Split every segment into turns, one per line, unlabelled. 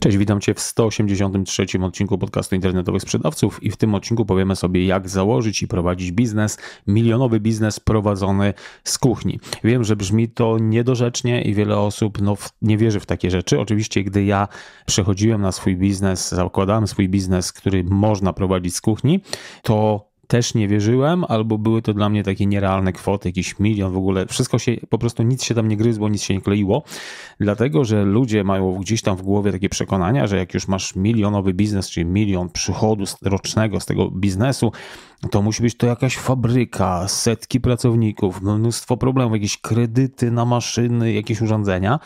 Cześć, witam Cię w 183 odcinku podcastu internetowych sprzedawców i w tym odcinku powiemy sobie, jak założyć i prowadzić biznes, milionowy biznes prowadzony z kuchni. Wiem, że brzmi to niedorzecznie i wiele osób no, nie wierzy w takie rzeczy. Oczywiście, gdy ja przechodziłem na swój biznes, zakładałem swój biznes, który można prowadzić z kuchni, to też nie wierzyłem, albo były to dla mnie takie nierealne kwoty, jakiś milion w ogóle. Wszystko się, po prostu nic się tam nie gryzło, nic się nie kleiło, dlatego że ludzie mają gdzieś tam w głowie takie przekonania, że jak już masz milionowy biznes, czyli milion przychodu rocznego z tego biznesu, to musi być to jakaś fabryka, setki pracowników, mnóstwo problemów, jakieś kredyty na maszyny, jakieś urządzenia.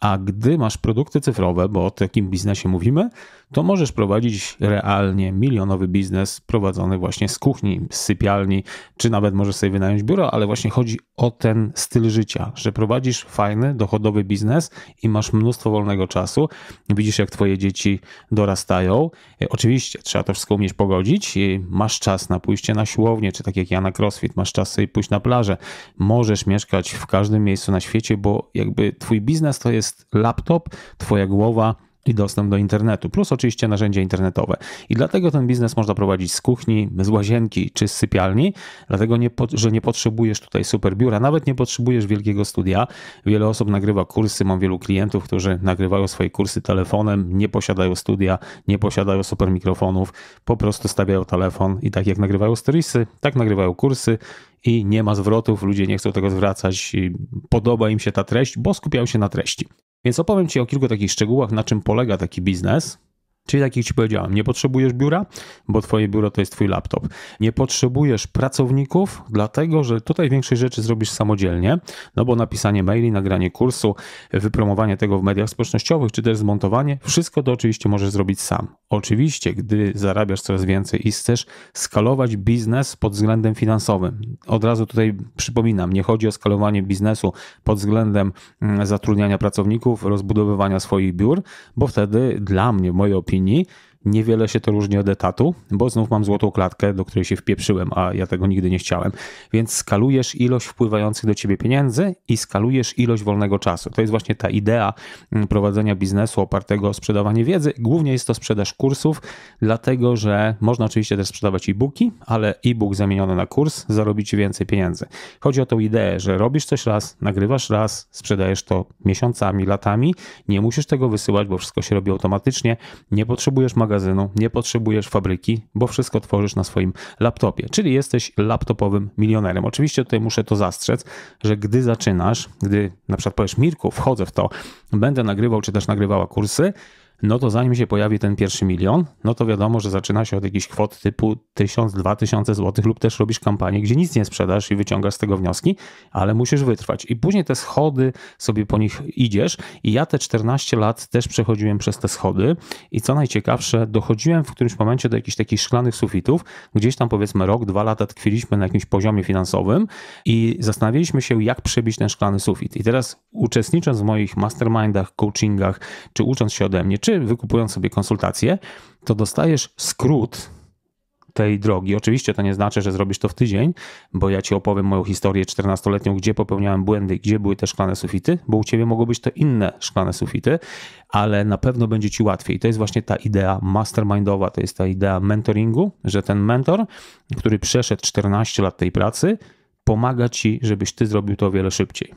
A gdy masz produkty cyfrowe, bo o takim biznesie mówimy, to możesz prowadzić realnie milionowy biznes prowadzony właśnie z kuchni, z sypialni, czy nawet możesz sobie wynająć biuro, ale właśnie chodzi o ten styl życia, że prowadzisz fajny, dochodowy biznes i masz mnóstwo wolnego czasu. Widzisz, jak twoje dzieci dorastają. E, oczywiście trzeba to wszystko umieć pogodzić. Masz czas na pójście na siłownię, czy tak jak ja na crossfit, masz czas sobie pójść na plażę. Możesz mieszkać w każdym miejscu na świecie, bo jakby twój biznes to jest jest laptop, twoja głowa i dostęp do internetu, plus oczywiście narzędzia internetowe. I dlatego ten biznes można prowadzić z kuchni, z łazienki czy z sypialni, dlatego, nie, że nie potrzebujesz tutaj super biura, nawet nie potrzebujesz wielkiego studia. Wiele osób nagrywa kursy, mam wielu klientów, którzy nagrywają swoje kursy telefonem, nie posiadają studia, nie posiadają super mikrofonów, po prostu stawiają telefon i tak jak nagrywają storiesy, tak nagrywają kursy i nie ma zwrotów, ludzie nie chcą tego zwracać, podoba im się ta treść, bo skupiają się na treści. Więc opowiem Ci o kilku takich szczegółach, na czym polega taki biznes, Czyli tak jak Ci powiedziałem, nie potrzebujesz biura, bo Twoje biuro to jest Twój laptop. Nie potrzebujesz pracowników, dlatego że tutaj większej rzeczy zrobisz samodzielnie, no bo napisanie maili, nagranie kursu, wypromowanie tego w mediach społecznościowych, czy też zmontowanie, wszystko to oczywiście możesz zrobić sam. Oczywiście, gdy zarabiasz coraz więcej i chcesz skalować biznes pod względem finansowym. Od razu tutaj przypominam, nie chodzi o skalowanie biznesu pod względem mm, zatrudniania pracowników, rozbudowywania swoich biur, bo wtedy dla mnie, w mojej opinii, opinii Niewiele się to różni od etatu, bo znów mam złotą klatkę, do której się wpieprzyłem, a ja tego nigdy nie chciałem. Więc skalujesz ilość wpływających do ciebie pieniędzy i skalujesz ilość wolnego czasu. To jest właśnie ta idea mm, prowadzenia biznesu opartego o sprzedawanie wiedzy. Głównie jest to sprzedaż kursów, dlatego że można oczywiście też sprzedawać e-booki, ale e-book zamieniony na kurs zarobić więcej pieniędzy. Chodzi o tą ideę, że robisz coś raz, nagrywasz raz, sprzedajesz to miesiącami, latami, nie musisz tego wysyłać, bo wszystko się robi automatycznie, nie potrzebujesz magazynu magazynu, nie potrzebujesz fabryki, bo wszystko tworzysz na swoim laptopie, czyli jesteś laptopowym milionerem. Oczywiście tutaj muszę to zastrzec, że gdy zaczynasz, gdy na przykład powiesz Mirku, wchodzę w to, będę nagrywał czy też nagrywała kursy, no to zanim się pojawi ten pierwszy milion, no to wiadomo, że zaczyna się od jakichś kwot typu 1000, 2000 zł lub też robisz kampanię, gdzie nic nie sprzedasz i wyciągasz z tego wnioski, ale musisz wytrwać. I później te schody, sobie po nich idziesz i ja te 14 lat też przechodziłem przez te schody i co najciekawsze, dochodziłem w którymś momencie do jakichś takich szklanych sufitów, gdzieś tam powiedzmy rok, dwa lata tkwiliśmy na jakimś poziomie finansowym i zastanawialiśmy się, jak przebić ten szklany sufit. I teraz uczestnicząc w moich mastermindach, coachingach, czy ucząc się ode mnie, czy wykupując sobie konsultację, to dostajesz skrót tej drogi. Oczywiście to nie znaczy, że zrobisz to w tydzień, bo ja ci opowiem moją historię 14-letnią, gdzie popełniałem błędy, gdzie były te szklane sufity, bo u ciebie mogą być to inne szklane sufity, ale na pewno będzie ci łatwiej. To jest właśnie ta idea mastermindowa, to jest ta idea mentoringu, że ten mentor, który przeszedł 14 lat tej pracy, pomaga ci, żebyś ty zrobił to o wiele szybciej.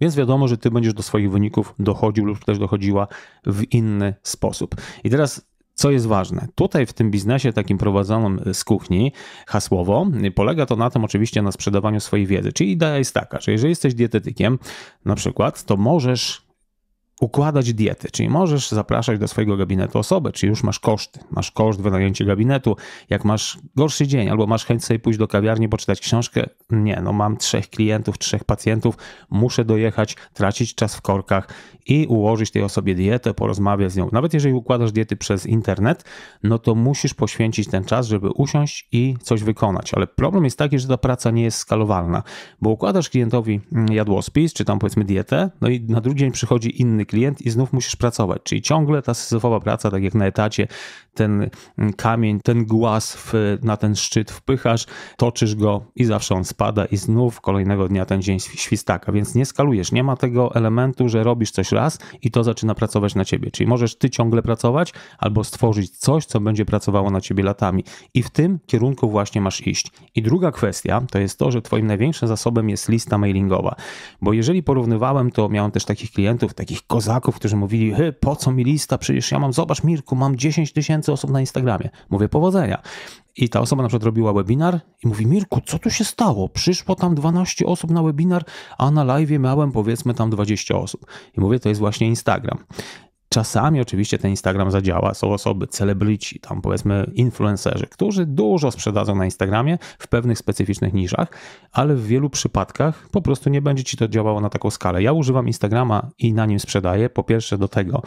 Więc wiadomo, że ty będziesz do swoich wyników dochodził lub też dochodziła w inny sposób. I teraz co jest ważne, tutaj w tym biznesie takim prowadzonym z kuchni hasłowo polega to na tym oczywiście na sprzedawaniu swojej wiedzy. Czyli idea jest taka, że jeżeli jesteś dietetykiem na przykład, to możesz układać diety, czyli możesz zapraszać do swojego gabinetu osobę, czy już masz koszty, masz koszt wynajęcia gabinetu, jak masz gorszy dzień albo masz chęć sobie pójść do kawiarni, poczytać książkę, nie, no mam trzech klientów, trzech pacjentów, muszę dojechać, tracić czas w korkach i ułożyć tej osobie dietę, porozmawiać z nią. Nawet jeżeli układasz diety przez internet, no to musisz poświęcić ten czas, żeby usiąść i coś wykonać, ale problem jest taki, że ta praca nie jest skalowalna, bo układasz klientowi mm, jadłospis, czy tam powiedzmy dietę, no i na drugi dzień przychodzi inny klient i znów musisz pracować. Czyli ciągle ta syzyfowa praca, tak jak na etacie, ten mm, kamień, ten głaz w, na ten szczyt wpychasz, toczysz go i zawsze on spada i znów kolejnego dnia ten dzień świstaka, więc nie skalujesz, nie ma tego elementu, że robisz coś raz i to zaczyna pracować na ciebie, czyli możesz ty ciągle pracować albo stworzyć coś, co będzie pracowało na ciebie latami i w tym kierunku właśnie masz iść. I druga kwestia to jest to, że twoim największym zasobem jest lista mailingowa, bo jeżeli porównywałem to, miałem też takich klientów, takich kozaków, którzy mówili, po co mi lista, przecież ja mam, zobacz Mirku, mam 10 tysięcy tysięcy osób na Instagramie. Mówię, powodzenia. I ta osoba na przykład robiła webinar i mówi: Mirku, co tu się stało? Przyszło tam 12 osób na webinar, a na live miałem powiedzmy tam 20 osób. I mówię: To jest właśnie Instagram. Czasami oczywiście ten Instagram zadziała. Są osoby, celebryci, tam powiedzmy influencerzy, którzy dużo sprzedadzą na Instagramie w pewnych specyficznych niszach, ale w wielu przypadkach po prostu nie będzie ci to działało na taką skalę. Ja używam Instagrama i na nim sprzedaję. Po pierwsze do tego,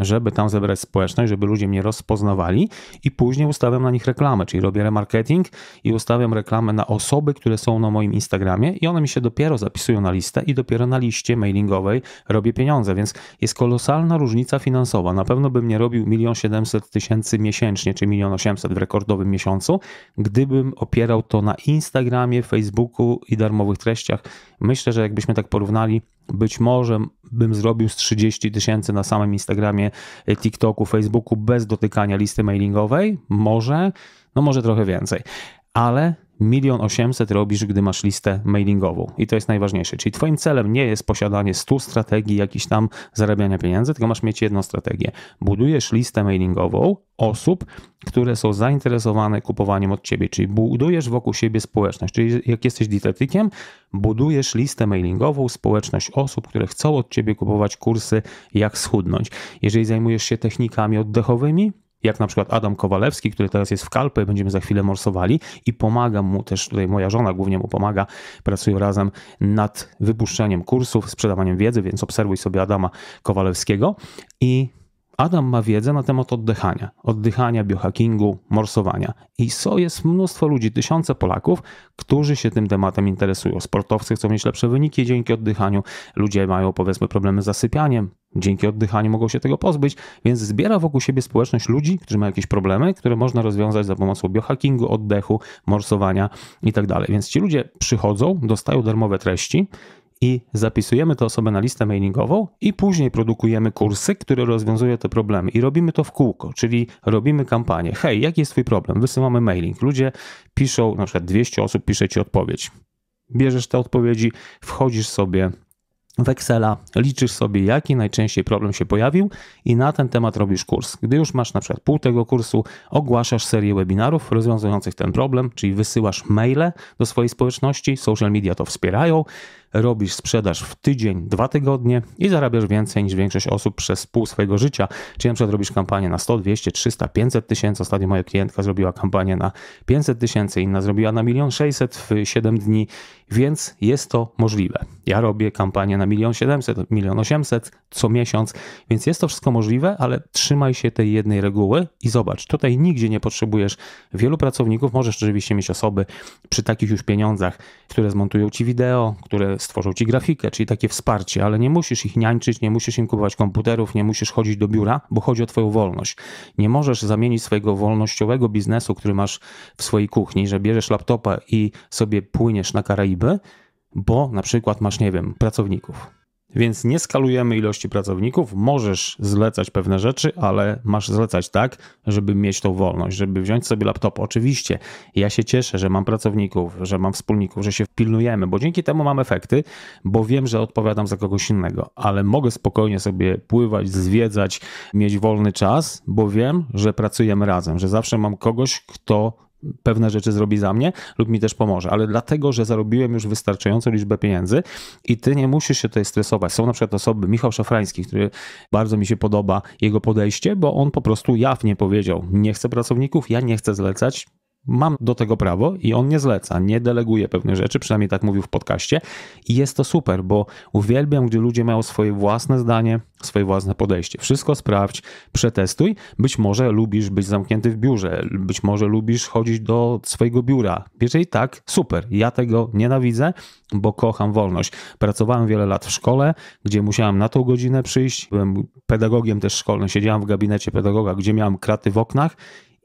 żeby tam zebrać społeczność, żeby ludzie mnie rozpoznawali i później ustawiam na nich reklamę, czyli robię remarketing i ustawiam reklamę na osoby, które są na moim Instagramie i one mi się dopiero zapisują na listę i dopiero na liście mailingowej robię pieniądze, więc jest kolosalna różnica finansowa. Na pewno bym nie robił 1 700 tysięcy miesięcznie czy 1 800 w rekordowym miesiącu, gdybym opierał to na Instagramie, Facebooku i darmowych treściach Myślę, że jakbyśmy tak porównali, być może bym zrobił z 30 tysięcy na samym Instagramie, e, TikToku, Facebooku bez dotykania listy mailingowej. Może, no może trochę więcej. Ale milion osiemset robisz, gdy masz listę mailingową. I to jest najważniejsze. Czyli twoim celem nie jest posiadanie 100 strategii jakichś tam zarabiania pieniędzy, tylko masz mieć jedną strategię. Budujesz listę mailingową osób, które są zainteresowane kupowaniem od ciebie, czyli budujesz wokół siebie społeczność. Czyli jak jesteś dietetykiem, budujesz listę mailingową, społeczność osób, które chcą od ciebie kupować kursy, jak schudnąć. Jeżeli zajmujesz się technikami oddechowymi, jak na przykład Adam Kowalewski, który teraz jest w Kalpy, będziemy za chwilę morsowali i pomagam mu też, tutaj moja żona głównie mu pomaga, pracują razem nad wypuszczeniem kursów, sprzedawaniem wiedzy, więc obserwuj sobie Adama Kowalewskiego i Adam ma wiedzę na temat oddychania, oddychania, biohackingu, morsowania. I co jest mnóstwo ludzi, tysiące Polaków, którzy się tym tematem interesują. Sportowcy chcą mieć lepsze wyniki dzięki oddychaniu, ludzie mają powiedzmy problemy z zasypianiem, Dzięki oddychaniu mogą się tego pozbyć, więc zbiera wokół siebie społeczność ludzi, którzy mają jakieś problemy, które można rozwiązać za pomocą biohackingu, oddechu, morsowania itd. Tak więc ci ludzie przychodzą, dostają darmowe treści i zapisujemy te osoby na listę mailingową i później produkujemy kursy, które rozwiązują te problemy i robimy to w kółko, czyli robimy kampanię. Hej, jaki jest twój problem? Wysyłamy mailing. Ludzie piszą, na przykład 200 osób pisze ci odpowiedź. Bierzesz te odpowiedzi, wchodzisz sobie weksela, liczysz sobie, jaki najczęściej problem się pojawił i na ten temat robisz kurs. Gdy już masz na przykład pół tego kursu, ogłaszasz serię webinarów rozwiązujących ten problem, czyli wysyłasz maile do swojej społeczności, social media to wspierają, robisz sprzedaż w tydzień, dwa tygodnie i zarabiasz więcej niż większość osób przez pół swojego życia. Czyli na przykład robisz kampanię na 100, 200, 300, 500 tysięcy. Ostatnio moja klientka zrobiła kampanię na 500 tysięcy, inna zrobiła na 1 600 w 7 dni, więc jest to możliwe. Ja robię kampanię na 1 700, 1 800 co miesiąc, więc jest to wszystko możliwe, ale trzymaj się tej jednej reguły i zobacz, tutaj nigdzie nie potrzebujesz wielu pracowników, możesz rzeczywiście mieć osoby przy takich już pieniądzach, które zmontują ci wideo, które stworzą ci grafikę, czyli takie wsparcie, ale nie musisz ich niańczyć, nie musisz im kupować komputerów, nie musisz chodzić do biura, bo chodzi o twoją wolność. Nie możesz zamienić swojego wolnościowego biznesu, który masz w swojej kuchni, że bierzesz laptopa i sobie płyniesz na Karaiby, bo na przykład masz, nie wiem, pracowników. Więc nie skalujemy ilości pracowników, możesz zlecać pewne rzeczy, ale masz zlecać tak, żeby mieć tą wolność, żeby wziąć sobie laptop. Oczywiście ja się cieszę, że mam pracowników, że mam wspólników, że się pilnujemy, bo dzięki temu mam efekty, bo wiem, że odpowiadam za kogoś innego, ale mogę spokojnie sobie pływać, zwiedzać, mieć wolny czas, bo wiem, że pracujemy razem, że zawsze mam kogoś, kto pewne rzeczy zrobi za mnie lub mi też pomoże, ale dlatego, że zarobiłem już wystarczającą liczbę pieniędzy i ty nie musisz się tutaj stresować. Są na przykład osoby, Michał Szafrański, który bardzo mi się podoba jego podejście, bo on po prostu jawnie powiedział, nie chcę pracowników, ja nie chcę zlecać, Mam do tego prawo i on nie zleca, nie deleguje pewnych rzeczy, przynajmniej tak mówił w podcaście. I jest to super, bo uwielbiam, gdzie ludzie mają swoje własne zdanie, swoje własne podejście. Wszystko sprawdź, przetestuj. Być może lubisz być zamknięty w biurze, być może lubisz chodzić do swojego biura. Jeżeli tak, super. Ja tego nienawidzę, bo kocham wolność. Pracowałem wiele lat w szkole, gdzie musiałem na tą godzinę przyjść. Byłem pedagogiem też szkolnym, siedziałem w gabinecie pedagoga, gdzie miałem kraty w oknach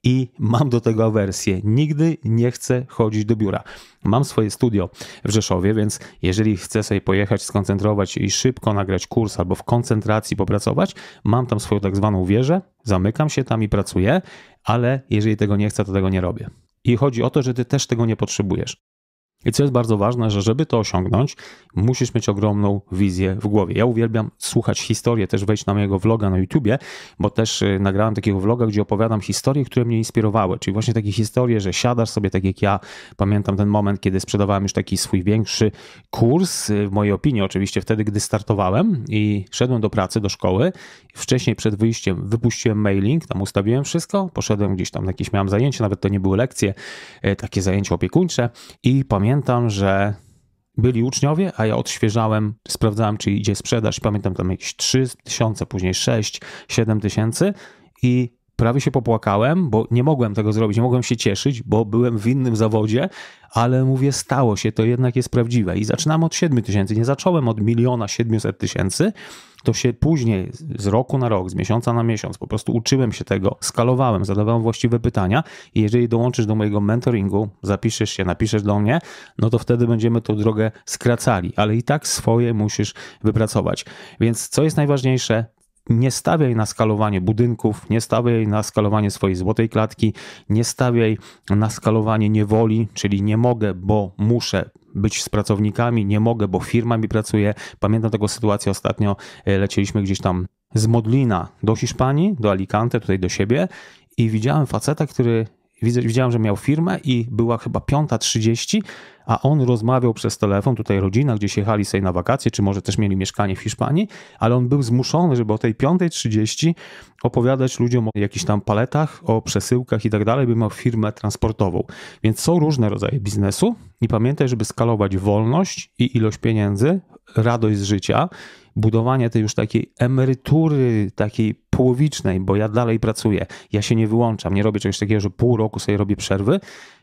i mam do tego awersję. Nigdy nie chcę chodzić do biura. Mam swoje studio w Rzeszowie, więc jeżeli chcę sobie pojechać, skoncentrować i szybko nagrać kurs albo w koncentracji popracować, mam tam swoją tak zwaną wieżę, zamykam się tam i pracuję, ale jeżeli tego nie chcę, to tego nie robię. I chodzi o to, że ty też tego nie potrzebujesz. I co jest bardzo ważne, że żeby to osiągnąć, musisz mieć ogromną wizję w głowie. Ja uwielbiam słuchać historię, też wejść na mojego vloga na YouTubie, bo też y, nagrałem takiego vloga, gdzie opowiadam historie, które mnie inspirowały. Czyli właśnie takie historie, że siadasz sobie tak jak ja. Pamiętam ten moment, kiedy sprzedawałem już taki swój większy kurs, y, w mojej opinii oczywiście, wtedy, gdy startowałem i szedłem do pracy, do szkoły. Wcześniej przed wyjściem wypuściłem mailing, tam ustawiłem wszystko, poszedłem gdzieś tam, jakieś miałem zajęcie, nawet to nie były lekcje, y, takie zajęcia opiekuńcze i pamiętam, pamiętam, że byli uczniowie, a ja odświeżałem, sprawdzałem, czy idzie sprzedaż. Pamiętam tam jakieś 3 tysiące, później 6, 7 tysięcy i prawie się popłakałem, bo nie mogłem tego zrobić, nie mogłem się cieszyć, bo byłem w innym zawodzie, ale mówię, stało się, to jednak jest prawdziwe. I zaczynam od 7 tysięcy, nie zacząłem od miliona 700 tysięcy, to się później z roku na rok, z miesiąca na miesiąc, po prostu uczyłem się tego, skalowałem, zadawałem właściwe pytania i jeżeli dołączysz do mojego mentoringu, zapiszesz się, napiszesz do mnie, no to wtedy będziemy tą drogę skracali, ale i tak swoje musisz wypracować. Więc co jest najważniejsze? nie stawiaj na skalowanie budynków, nie stawiaj na skalowanie swojej złotej klatki, nie stawiaj na skalowanie niewoli, czyli nie mogę, bo muszę być z pracownikami, nie mogę, bo firma mi pracuje. Pamiętam taką sytuację ostatnio, e, lecieliśmy gdzieś tam z Modlina do Hiszpanii, do Alicante, tutaj do siebie i widziałem faceta, który Widziałem, że miał firmę i była chyba 5.30, a on rozmawiał przez telefon, tutaj rodzina, gdzieś jechali sobie na wakacje, czy może też mieli mieszkanie w Hiszpanii, ale on był zmuszony, żeby o tej 5.30 opowiadać ludziom o jakichś tam paletach, o przesyłkach i tak dalej, by miał firmę transportową. Więc są różne rodzaje biznesu i pamiętaj, żeby skalować wolność i ilość pieniędzy, radość z życia, budowanie tej już takiej emerytury, takiej połowicznej, bo ja dalej pracuję, ja się nie wyłączam, nie robię czegoś takiego, że pół roku sobie robię przerwy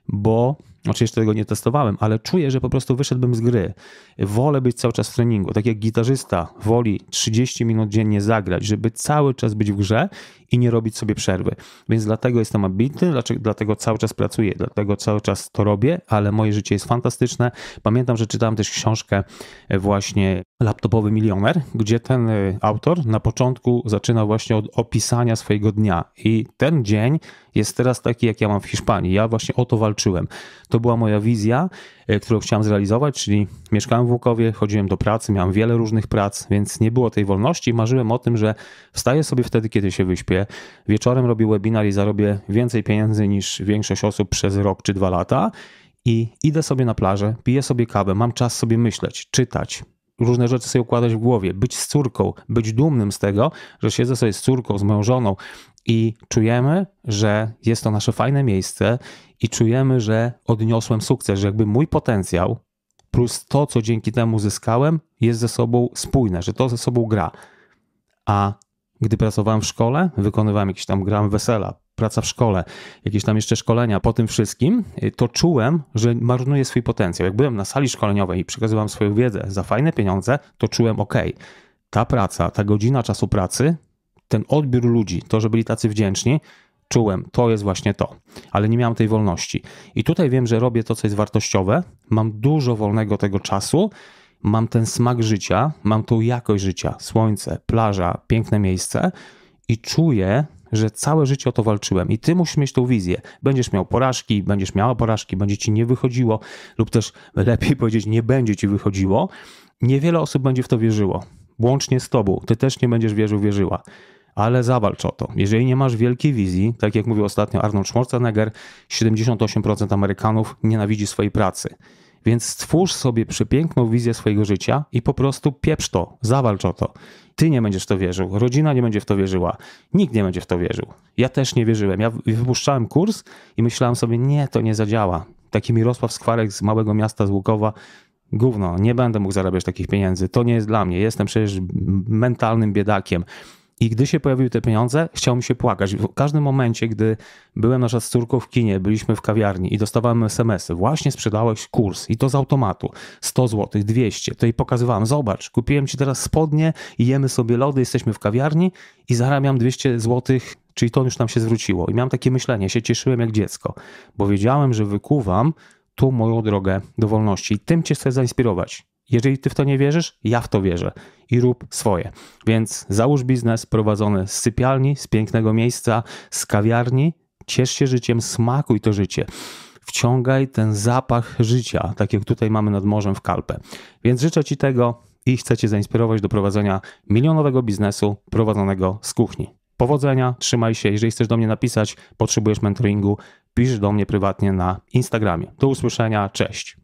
bo znaczy jeszcze tego nie testowałem, ale czuję, że po prostu wyszedłbym z gry. Wolę być cały czas w treningu, tak jak gitarzysta woli 30 minut dziennie zagrać, żeby cały czas być w grze i nie robić sobie przerwy. Więc dlatego jestem ambitny, dlatego cały czas pracuję, dlatego cały czas to robię, ale moje życie jest fantastyczne. Pamiętam, że czytałem też książkę e, właśnie Laptopowy Milioner, gdzie ten e, autor na początku zaczyna właśnie od opisania swojego dnia i ten dzień jest teraz taki, jak ja mam w Hiszpanii. Ja właśnie o to walczyłem. To była moja wizja, e, którą chciałem zrealizować, czyli mieszkałem w Łukowie, chodziłem do pracy, miałem wiele różnych prac, więc nie było tej wolności. Marzyłem o tym, że wstaję sobie wtedy, kiedy się wyśpię, wieczorem robię webinar i zarobię więcej pieniędzy niż większość osób przez rok czy dwa lata i idę sobie na plażę, piję sobie kawę, mam czas sobie myśleć, czytać, różne rzeczy sobie układać w głowie, być z córką, być dumnym z tego, że siedzę sobie z córką, z moją żoną, i czujemy, że jest to nasze fajne miejsce i czujemy, że odniosłem sukces, że jakby mój potencjał plus to, co dzięki temu zyskałem, jest ze sobą spójne, że to ze sobą gra. A gdy pracowałem w szkole, wykonywałem jakieś tam gram wesela, praca w szkole, jakieś tam jeszcze szkolenia, po tym wszystkim, y, to czułem, że marnuję swój potencjał. Jak byłem na sali szkoleniowej i przekazywałem swoją wiedzę za fajne pieniądze, to czułem, ok, ta praca, ta godzina czasu pracy ten odbiór ludzi, to, że byli tacy wdzięczni, czułem, to jest właśnie to, ale nie miałem tej wolności. I tutaj wiem, że robię to, co jest wartościowe, mam dużo wolnego tego czasu, mam ten smak życia, mam tą jakość życia, słońce, plaża, piękne miejsce i czuję, że całe życie o to walczyłem i ty musisz mieć tą wizję. Będziesz miał porażki, będziesz miała porażki, będzie ci nie wychodziło, lub też lepiej powiedzieć, nie będzie ci wychodziło. Niewiele osób będzie w to wierzyło, łącznie z tobą. Ty też nie będziesz wierzył, wierzyła ale zawalcz o to. Jeżeli nie masz wielkiej wizji, tak jak mówił ostatnio Arnold Schwarzenegger, 78% Amerykanów nienawidzi swojej pracy. Więc stwórz sobie przepiękną wizję swojego życia i po prostu pieprz to, zawalcz o to. Ty nie będziesz w to wierzył, rodzina nie będzie w to wierzyła, nikt nie będzie w to wierzył. Ja też nie wierzyłem. Ja wypuszczałem kurs i myślałem sobie, nie, to nie zadziała. Taki Mirosław Skwarek z małego miasta z Łukowa, gówno, nie będę mógł zarabiać takich pieniędzy, to nie jest dla mnie, jestem przecież mentalnym biedakiem. I gdy się pojawiły te pieniądze, chciał mi się płakać. W każdym momencie, gdy byłem nasza z córką w kinie, byliśmy w kawiarni i dostawałem SMS-y, właśnie sprzedałeś kurs i to z automatu, 100 zł, 200, to i pokazywałem, zobacz, kupiłem ci teraz spodnie i jemy sobie lody, jesteśmy w kawiarni i zarabiam 200 zł, czyli to już nam się zwróciło. I miałem takie myślenie, się cieszyłem jak dziecko, bo wiedziałem, że wykuwam tu moją drogę do wolności i tym cię chcę zainspirować. Jeżeli ty w to nie wierzysz, ja w to wierzę i rób swoje. Więc załóż biznes prowadzony z sypialni, z pięknego miejsca, z kawiarni. Ciesz się życiem, smakuj to życie. Wciągaj ten zapach życia, tak jak tutaj mamy nad morzem w Kalpę. Więc życzę Ci tego i chcę Cię zainspirować do prowadzenia milionowego biznesu prowadzonego z kuchni. Powodzenia, trzymaj się. Jeżeli chcesz do mnie napisać, potrzebujesz mentoringu, pisz do mnie prywatnie na Instagramie. Do usłyszenia, cześć.